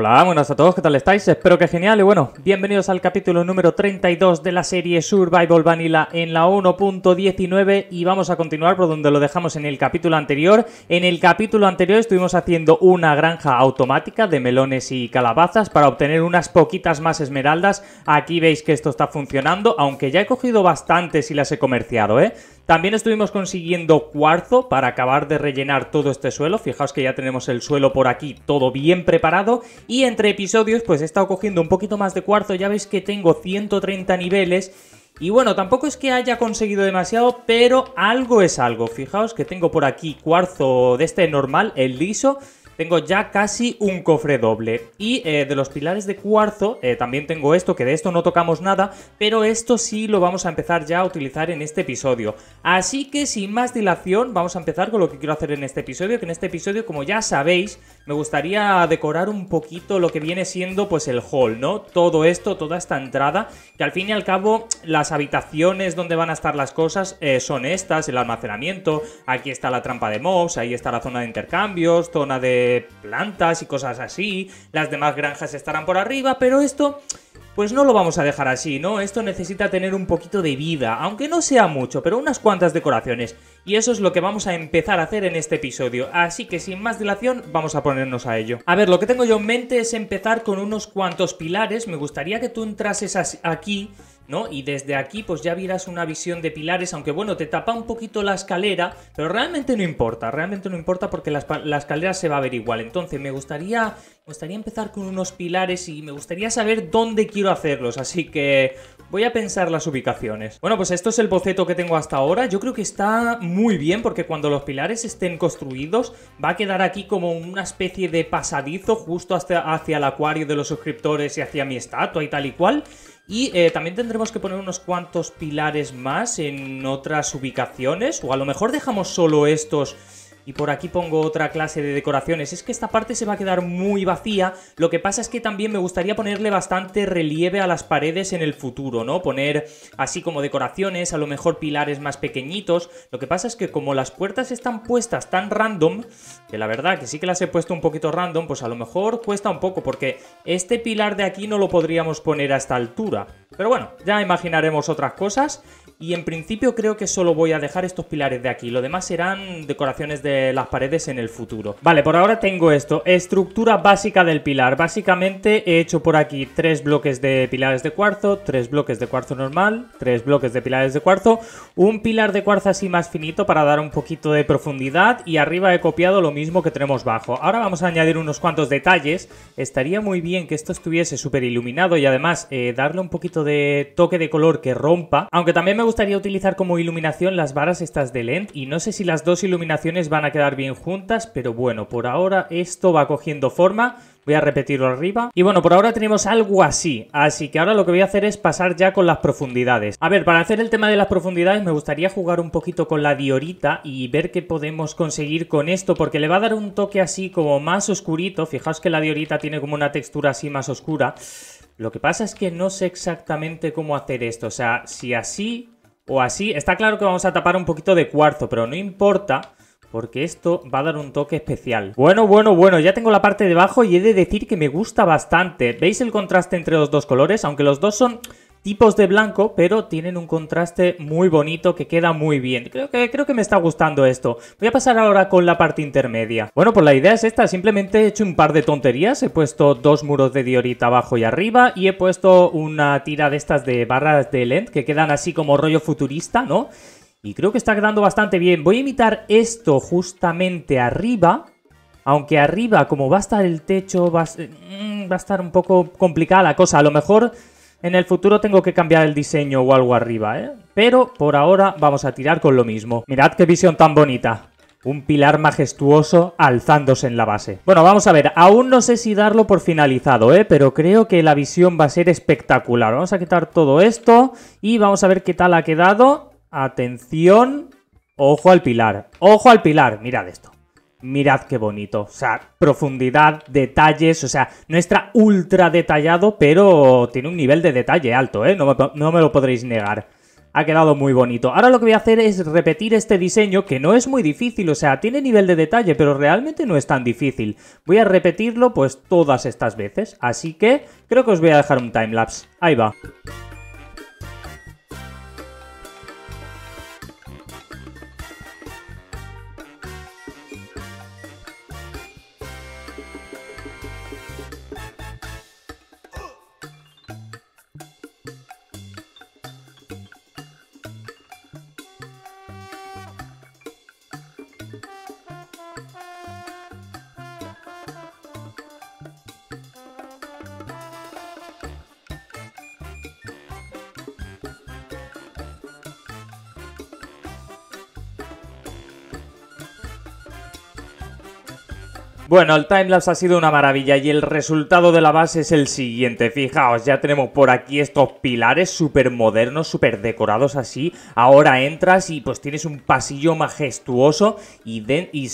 Hola, buenas a todos, ¿qué tal estáis? Espero que genial y bueno, bienvenidos al capítulo número 32 de la serie Survival Vanilla en la 1.19 y vamos a continuar por donde lo dejamos en el capítulo anterior. En el capítulo anterior estuvimos haciendo una granja automática de melones y calabazas para obtener unas poquitas más esmeraldas. Aquí veis que esto está funcionando, aunque ya he cogido bastantes y las he comerciado, ¿eh? También estuvimos consiguiendo cuarzo para acabar de rellenar todo este suelo. Fijaos que ya tenemos el suelo por aquí todo bien preparado. Y entre episodios pues he estado cogiendo un poquito más de cuarzo. Ya veis que tengo 130 niveles. Y bueno, tampoco es que haya conseguido demasiado, pero algo es algo. Fijaos que tengo por aquí cuarzo de este normal, el liso, tengo ya casi un cofre doble. Y eh, de los pilares de cuarzo eh, también tengo esto, que de esto no tocamos nada, pero esto sí lo vamos a empezar ya a utilizar en este episodio. Así que sin más dilación, vamos a empezar con lo que quiero hacer en este episodio, que en este episodio, como ya sabéis, me gustaría decorar un poquito lo que viene siendo pues el hall, ¿no? Todo esto, toda esta entrada, que al fin y al cabo las habitaciones donde van a estar las cosas eh, son estas, el almacenamiento, aquí está la trampa de mobs, ahí está la zona de intercambios, zona de plantas y cosas así, las demás granjas estarán por arriba, pero esto pues no lo vamos a dejar así, ¿no? Esto necesita tener un poquito de vida, aunque no sea mucho, pero unas cuantas decoraciones. Y eso es lo que vamos a empezar a hacer en este episodio, así que sin más dilación vamos a ponernos a ello. A ver, lo que tengo yo en mente es empezar con unos cuantos pilares, me gustaría que tú entrases aquí ¿no? Y desde aquí pues ya vieras una visión de pilares, aunque bueno, te tapa un poquito la escalera, pero realmente no importa, realmente no importa porque la, escalera se va a ver igual. Entonces me gustaría, me gustaría empezar con unos pilares y me gustaría saber dónde quiero hacerlos, así que Voy a pensar las ubicaciones. Bueno, pues esto es el boceto que tengo hasta ahora. Yo creo que está muy bien porque cuando los pilares estén construidos va a quedar aquí como una especie de pasadizo justo hacia el acuario de los suscriptores y hacia mi estatua y tal y cual. Y eh, también tendremos que poner unos cuantos pilares más en otras ubicaciones o a lo mejor dejamos solo estos y por aquí pongo otra clase de decoraciones. Es que esta parte se va a quedar muy vacía, lo que pasa es que también me gustaría ponerle bastante relieve a las paredes en el futuro, ¿no? Poner así como decoraciones, a lo mejor pilares más pequeñitos. Lo que pasa es que como las puertas están puestas tan random, que la verdad que sí que las he puesto un poquito random, pues a lo mejor cuesta un poco, porque este pilar de aquí no lo podríamos poner a esta altura. Pero bueno, ya imaginaremos otras cosas. Y en principio creo que solo voy a dejar estos pilares de aquí. Lo demás serán decoraciones de las paredes en el futuro. Vale, por ahora tengo esto. Estructura básica del pilar. Básicamente he hecho por aquí tres bloques de pilares de cuarzo, tres bloques de cuarzo normal, tres bloques de pilares de cuarzo, un pilar de cuarzo así más finito para dar un poquito de profundidad y arriba he copiado lo mismo que tenemos bajo. Ahora vamos a añadir unos cuantos detalles. Estaría muy bien que esto estuviese súper iluminado y además eh, darle un poquito de toque de color que rompa. Aunque también me gustaría utilizar como iluminación las varas estas de lent y no sé si las dos iluminaciones van a quedar bien juntas, pero bueno, por ahora esto va cogiendo forma. Voy a repetirlo arriba. Y bueno, por ahora tenemos algo así. Así que ahora lo que voy a hacer es pasar ya con las profundidades. A ver, para hacer el tema de las profundidades me gustaría jugar un poquito con la diorita y ver qué podemos conseguir con esto. Porque le va a dar un toque así como más oscurito. Fijaos que la diorita tiene como una textura así más oscura. Lo que pasa es que no sé exactamente cómo hacer esto. O sea, si así o así. Está claro que vamos a tapar un poquito de cuarzo, pero no importa porque esto va a dar un toque especial. Bueno, bueno, bueno, ya tengo la parte de abajo y he de decir que me gusta bastante. ¿Veis el contraste entre los dos colores? Aunque los dos son tipos de blanco, pero tienen un contraste muy bonito que queda muy bien. Creo que, creo que me está gustando esto. Voy a pasar ahora con la parte intermedia. Bueno, pues la idea es esta. Simplemente he hecho un par de tonterías. He puesto dos muros de diorita abajo y arriba y he puesto una tira de estas de barras de lent que quedan así como rollo futurista, ¿no? Y creo que está quedando bastante bien. Voy a imitar esto justamente arriba. Aunque arriba, como va a estar el techo, va mm, va a estar un poco complicada la cosa. A lo mejor en el futuro tengo que cambiar el diseño o algo arriba, ¿eh? Pero por ahora vamos a tirar con lo mismo. Mirad qué visión tan bonita. Un pilar majestuoso alzándose en la base. Bueno, vamos a ver. Aún no sé si darlo por finalizado, ¿eh? Pero creo que la visión va a ser espectacular. Vamos a quitar todo esto y vamos a ver qué tal ha quedado. Atención. Ojo al pilar. Ojo al pilar. Mirad esto mirad qué bonito. O sea, profundidad, detalles, o sea, no está ultra detallado, pero tiene un nivel de detalle alto, ¿eh? No me, lo podréis negar. Ha quedado muy bonito. Ahora lo que voy a hacer es repetir este diseño, que no es muy difícil, o sea, tiene nivel de detalle, pero realmente no es tan difícil. Voy a repetirlo, pues, todas estas veces. Así que creo que os voy a dejar un timelapse. Ahí va. Bueno, el timelapse ha sido una maravilla y el resultado de la base es el siguiente. Fijaos, ya tenemos por aquí estos pilares súper modernos, súper decorados así. Ahora entras y pues tienes un pasillo majestuoso y,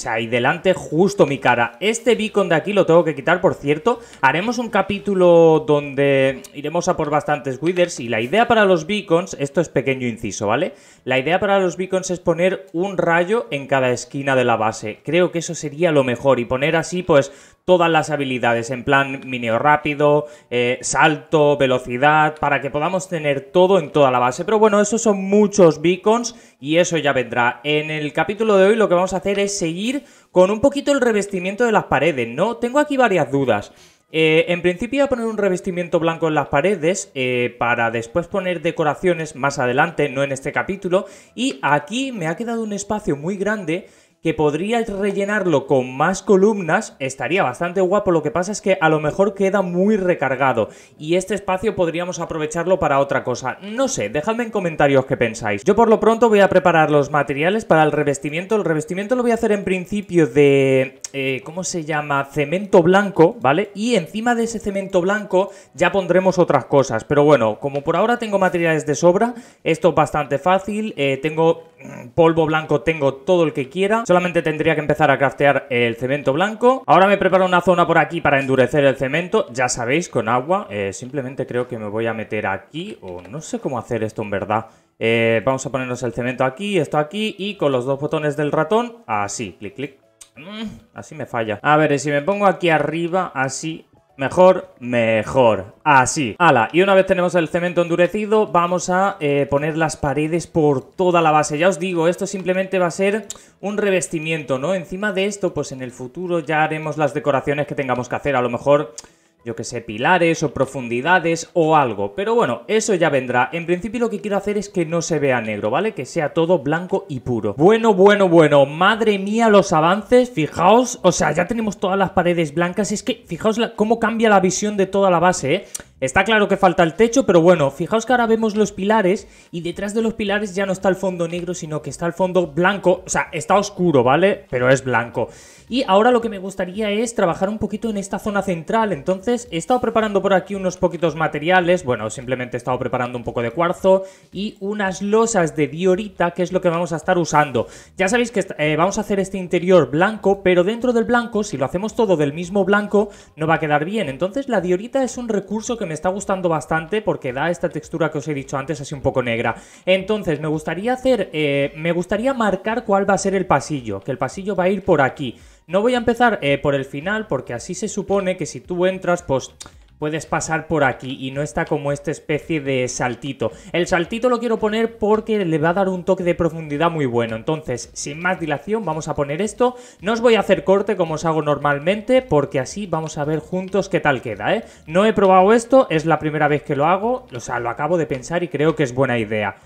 ahí delante justo mi cara. Este beacon de aquí lo tengo que quitar, por cierto. Haremos un capítulo donde iremos a por bastantes withers y la idea para los beacons, esto es pequeño inciso, ¿vale? La idea para los beacons es poner un rayo en cada esquina de la base. Creo que eso sería lo mejor y poner así así, pues todas las habilidades, en plan mineo rápido, eh, salto, velocidad, para que podamos tener todo en toda la base. Pero bueno, esos son muchos beacons y eso ya vendrá. En el capítulo de hoy lo que vamos a hacer es seguir con un poquito el revestimiento de las paredes, ¿no? Tengo aquí varias dudas. Eh, en principio voy a poner un revestimiento blanco en las paredes eh, para después poner decoraciones más adelante, no en este capítulo. Y aquí me ha quedado un espacio muy grande que podría rellenarlo con más columnas, estaría bastante guapo, lo que pasa es que a lo mejor queda muy recargado y este espacio podríamos aprovecharlo para otra cosa. No sé, dejadme en comentarios qué pensáis. Yo por lo pronto voy a preparar los materiales para el revestimiento. El revestimiento lo voy a hacer en principio de... Eh, ¿Cómo se llama? Cemento blanco, ¿vale? Y encima de ese cemento blanco ya pondremos otras cosas. Pero bueno, como por ahora tengo materiales de sobra, esto es bastante fácil. Eh, tengo Mm, polvo blanco tengo todo el que quiera. Solamente tendría que empezar a craftear el cemento blanco. Ahora me preparo una zona por aquí para endurecer el cemento. Ya sabéis, con agua. Eh, simplemente creo que me voy a meter aquí. O no sé cómo hacer esto en verdad. Eh, vamos a ponernos el cemento aquí, esto aquí. Y con los dos botones del ratón, así. Clic, clic. Mm, así me falla. A ver, si me pongo aquí arriba, así, Mejor, mejor. Así. Ah, Ala. Y una vez tenemos el cemento endurecido, vamos a eh, poner las paredes por toda la base. Ya os digo, esto simplemente va a ser un revestimiento, ¿no? Encima de esto, pues en el futuro ya haremos las decoraciones que tengamos que hacer. A lo mejor yo que sé, pilares o profundidades o algo. Pero bueno, eso ya vendrá. En principio lo que quiero hacer es que no se vea negro, ¿vale? Que sea todo blanco y puro. Bueno, bueno, bueno. Madre mía, los avances. Fijaos, o sea, ya tenemos todas las paredes blancas. Es que, fijaos cómo cambia la visión de toda la base, ¿eh? Está claro que falta el techo, pero bueno, fijaos que ahora vemos los pilares y detrás de los pilares ya no está el fondo negro, sino que está el fondo blanco, o sea, está oscuro, ¿vale? Pero es blanco. Y ahora lo que me gustaría es trabajar un poquito en esta zona central, entonces he estado preparando por aquí unos poquitos materiales, bueno, simplemente he estado preparando un poco de cuarzo y unas losas de diorita, que es lo que vamos a estar usando. Ya sabéis que eh, vamos a hacer este interior blanco, pero dentro del blanco, si lo hacemos todo del mismo blanco, no va a quedar bien. Entonces la diorita es un recurso que me está gustando bastante porque da esta textura que os he dicho antes, así un poco negra. Entonces, me gustaría hacer, eh, me gustaría marcar cuál va a ser el pasillo, que el pasillo va a ir por aquí. No voy a empezar eh, por el final porque así se supone que si tú entras, pues puedes pasar por aquí y no está como esta especie de saltito. El saltito lo quiero poner porque le va a dar un toque de profundidad muy bueno. Entonces, sin más dilación, vamos a poner esto. No os voy a hacer corte como os hago normalmente porque así vamos a ver juntos qué tal queda, ¿eh? No he probado esto, es la primera vez que lo hago, o sea, lo acabo de pensar y creo que es buena idea.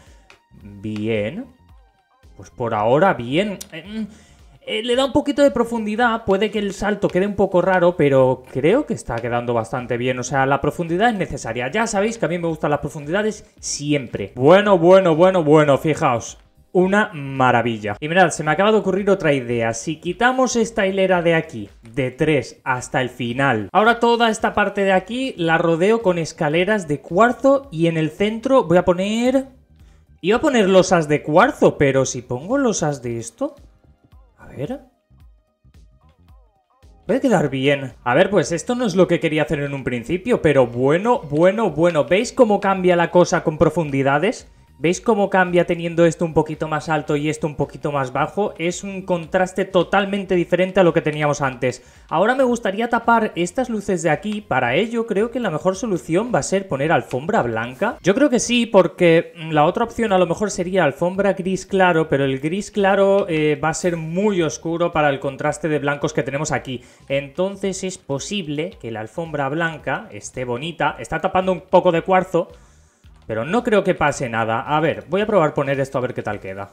Bien. Pues por ahora, bien. Mm, eh, le da un poquito de profundidad, puede que el salto quede un poco raro, pero creo que está quedando bastante bien, o sea, la profundidad es necesaria. Ya sabéis que a mí me gustan las profundidades siempre. Bueno, bueno, bueno, bueno, fijaos. Una maravilla. Y mirad, se me acaba de ocurrir otra idea. Si quitamos esta hilera de aquí, de 3 hasta el final, ahora toda esta parte de aquí la rodeo con escaleras de cuarzo y en el centro voy a poner... Iba a poner losas de cuarzo, pero si pongo losas de esto, ver. Voy a quedar bien. A ver, pues esto no es lo que quería hacer en un principio, pero bueno, bueno, bueno. ¿Veis cómo cambia la cosa con profundidades? ¿Veis cómo cambia teniendo esto un poquito más alto y esto un poquito más bajo? Es un contraste totalmente diferente a lo que teníamos antes. Ahora me gustaría tapar estas luces de aquí. Para ello creo que la mejor solución va a ser poner alfombra blanca. Yo creo que sí, porque mm, la otra opción a lo mejor sería alfombra gris claro, pero el gris claro eh, va a ser muy oscuro para el contraste de blancos que tenemos aquí. Entonces es posible que la alfombra blanca esté bonita. Está tapando un poco de cuarzo, pero no creo que pase nada. A ver, voy a probar poner esto a ver qué tal queda.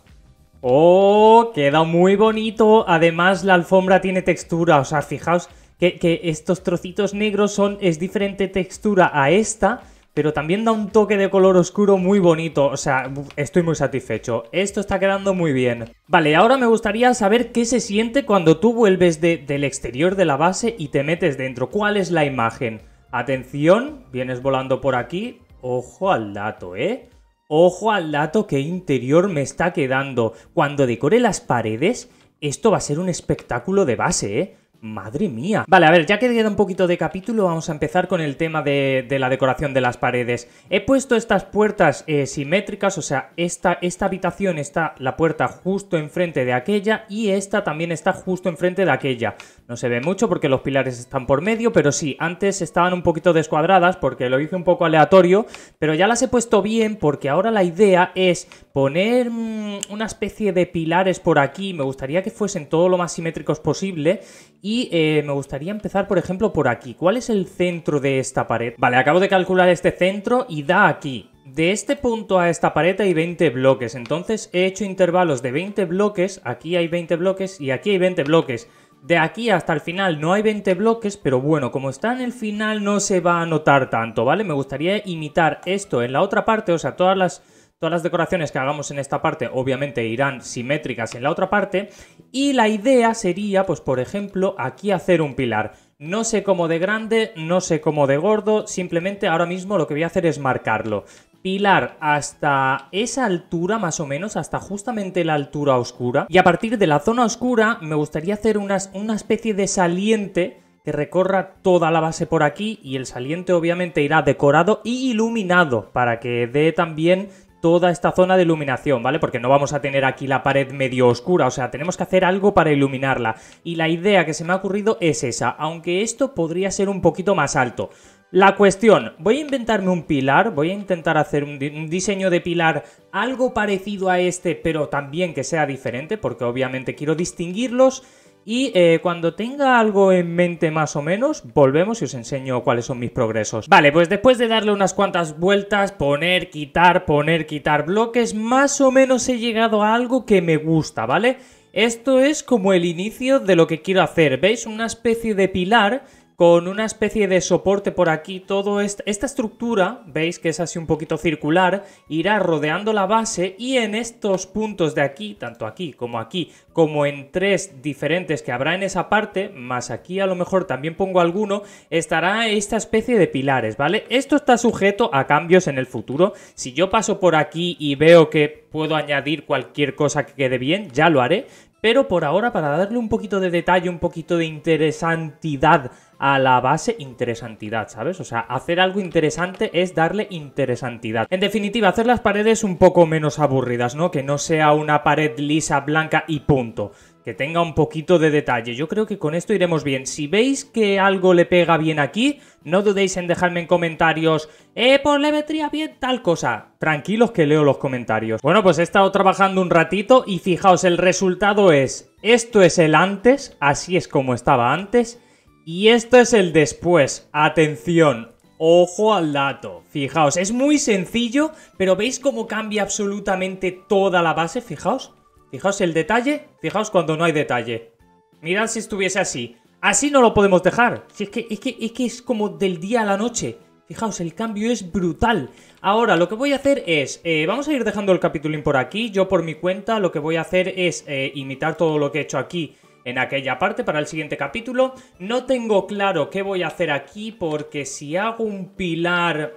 ¡Oh! Queda muy bonito. Además, la alfombra tiene textura. O sea, fijaos que, estos trocitos negros son... Es diferente textura a esta pero también da un toque de color oscuro muy bonito, o sea, estoy muy satisfecho. Esto está quedando muy bien. Vale, ahora me gustaría saber qué se siente cuando tú vuelves del exterior de la base y te metes dentro. ¿Cuál es la imagen? Atención, vienes volando por aquí, Ojo al dato, ¿eh? Ojo al dato que interior me está quedando. Cuando decore las paredes, esto va a ser un espectáculo de base, ¿eh? Madre mía. Vale, a ver, ya que queda un poquito de capítulo, vamos a empezar con el tema de, la decoración de las paredes. He puesto estas puertas eh, simétricas, o sea, esta, esta habitación está la puerta justo enfrente de aquella y esta también está justo enfrente de aquella. No se ve mucho porque los pilares están por medio, pero sí, antes estaban un poquito descuadradas porque lo hice un poco aleatorio, pero ya las he puesto bien porque ahora la idea es poner mm, una especie de pilares por aquí, me gustaría que fuesen todo lo más simétricos posible y eh, me gustaría empezar, por ejemplo, por aquí. ¿Cuál es el centro de esta pared? Vale, acabo de calcular este centro y da aquí. De este punto a esta pared hay 20 bloques, entonces he hecho intervalos de 20 bloques, aquí hay 20 bloques y aquí hay 20 bloques. De aquí hasta el final no hay 20 bloques, pero bueno, como está en el final no se va a notar tanto, ¿vale? Me gustaría imitar esto en la otra parte, o sea, todas las Todas las decoraciones que hagamos en esta parte obviamente irán simétricas en la otra parte y la idea sería, pues por ejemplo, aquí hacer un pilar. No sé cómo de grande, no sé cómo de gordo, simplemente ahora mismo lo que voy a hacer es marcarlo. Pilar hasta esa altura más o menos, hasta justamente la altura oscura. Y a partir de la zona oscura me gustaría hacer unas, una especie de saliente que recorra toda la base por aquí y el saliente obviamente irá decorado y iluminado para que dé también toda esta zona de iluminación, ¿vale? Porque no vamos a tener aquí la pared medio oscura, o sea, tenemos que hacer algo para iluminarla. Y la idea que se me ha ocurrido es esa, aunque esto podría ser un poquito más alto. La cuestión, voy a inventarme un pilar, voy a intentar hacer un, diseño de pilar algo parecido a este, pero también que sea diferente, porque obviamente quiero distinguirlos y eh, cuando tenga algo en mente más o menos, volvemos y os enseño cuáles son mis progresos. Vale, pues después de darle unas cuantas vueltas, poner, quitar, poner, quitar bloques, más o menos he llegado a algo que me gusta, ¿vale? Esto es como el inicio de lo que quiero hacer, ¿veis? Una especie de pilar con una especie de soporte por aquí, todo esta estructura, veis que es así un poquito circular, irá rodeando la base y en estos puntos de aquí, tanto aquí como aquí, como en tres diferentes que habrá en esa parte, más aquí a lo mejor también pongo alguno, estará esta especie de pilares, ¿vale? Esto está sujeto a cambios en el futuro. Si yo paso por aquí y veo que puedo añadir cualquier cosa que quede bien, ya lo haré, pero por ahora, para darle un poquito de detalle, un poquito de interesantidad a la base, interesantidad, ¿sabes? O sea, hacer algo interesante es darle interesantidad. En definitiva, hacer las paredes un poco menos aburridas, ¿no? Que no sea una pared lisa, blanca y punto, que tenga un poquito de detalle. Yo creo que con esto iremos bien. Si veis que algo le pega bien aquí, no dudéis en dejarme en comentarios, eh, por le bien tal cosa. Tranquilos que leo los comentarios. Bueno, pues he estado trabajando un ratito y fijaos, el resultado es, esto es el antes, así es como estaba antes, y esto es el después. Atención, Ojo al dato, fijaos, es muy sencillo, pero veis cómo cambia absolutamente toda la base, fijaos. Fijaos el detalle, fijaos cuando no hay detalle. Mirad si estuviese así. Así no lo podemos dejar. Si es que, es que, es como del día a la noche. Fijaos, el cambio es brutal. Ahora, lo que voy a hacer es, eh, vamos a ir dejando el capitulín por aquí. Yo por mi cuenta lo que voy a hacer es eh, imitar todo lo que he hecho aquí en aquella parte para el siguiente capítulo. No tengo claro qué voy a hacer aquí porque si hago un pilar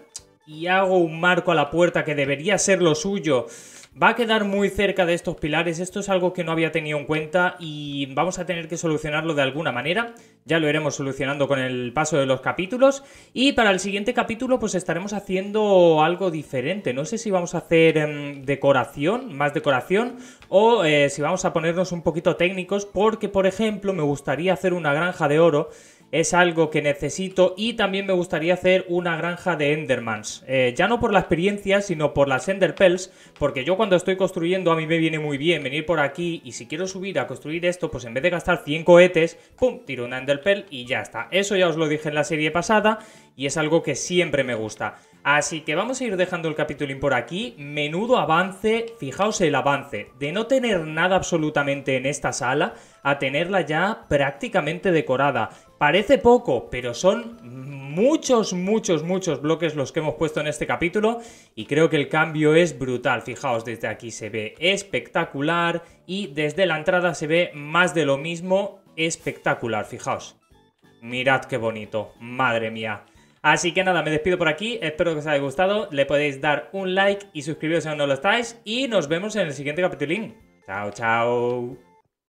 y hago un marco a la puerta que debería ser lo suyo, Va a quedar muy cerca de estos pilares, esto es algo que no había tenido en cuenta y vamos a tener que solucionarlo de alguna manera, ya lo iremos solucionando con el paso de los capítulos y para el siguiente capítulo pues estaremos haciendo algo diferente, no sé si vamos a hacer em, decoración, más decoración o eh, si vamos a ponernos un poquito técnicos porque por ejemplo me gustaría hacer una granja de oro es algo que necesito y también me gustaría hacer una granja de Endermans. Eh, ya no por la experiencia, sino por las Enderpells, porque yo cuando estoy construyendo a mí me viene muy bien venir por aquí y si quiero subir a construir esto, pues en vez de gastar 100 cohetes, pum, tiro una Enderpell y ya está. Eso ya os lo dije en la serie pasada y es algo que siempre me gusta. Así que vamos a ir dejando el capitulín por aquí. Menudo avance, fijaos el avance, de no tener nada absolutamente en esta sala a tenerla ya prácticamente decorada. Parece poco, pero son muchos, muchos, muchos bloques los que hemos puesto en este capítulo y creo que el cambio es brutal. Fijaos, desde aquí se ve espectacular y desde la entrada se ve más de lo mismo espectacular, fijaos. Mirad qué bonito, madre mía. Así que nada, me despido por aquí, espero que os haya gustado, le podéis dar un like y suscribiros si aún no lo estáis y nos vemos en el siguiente capitulín. Chao, chao.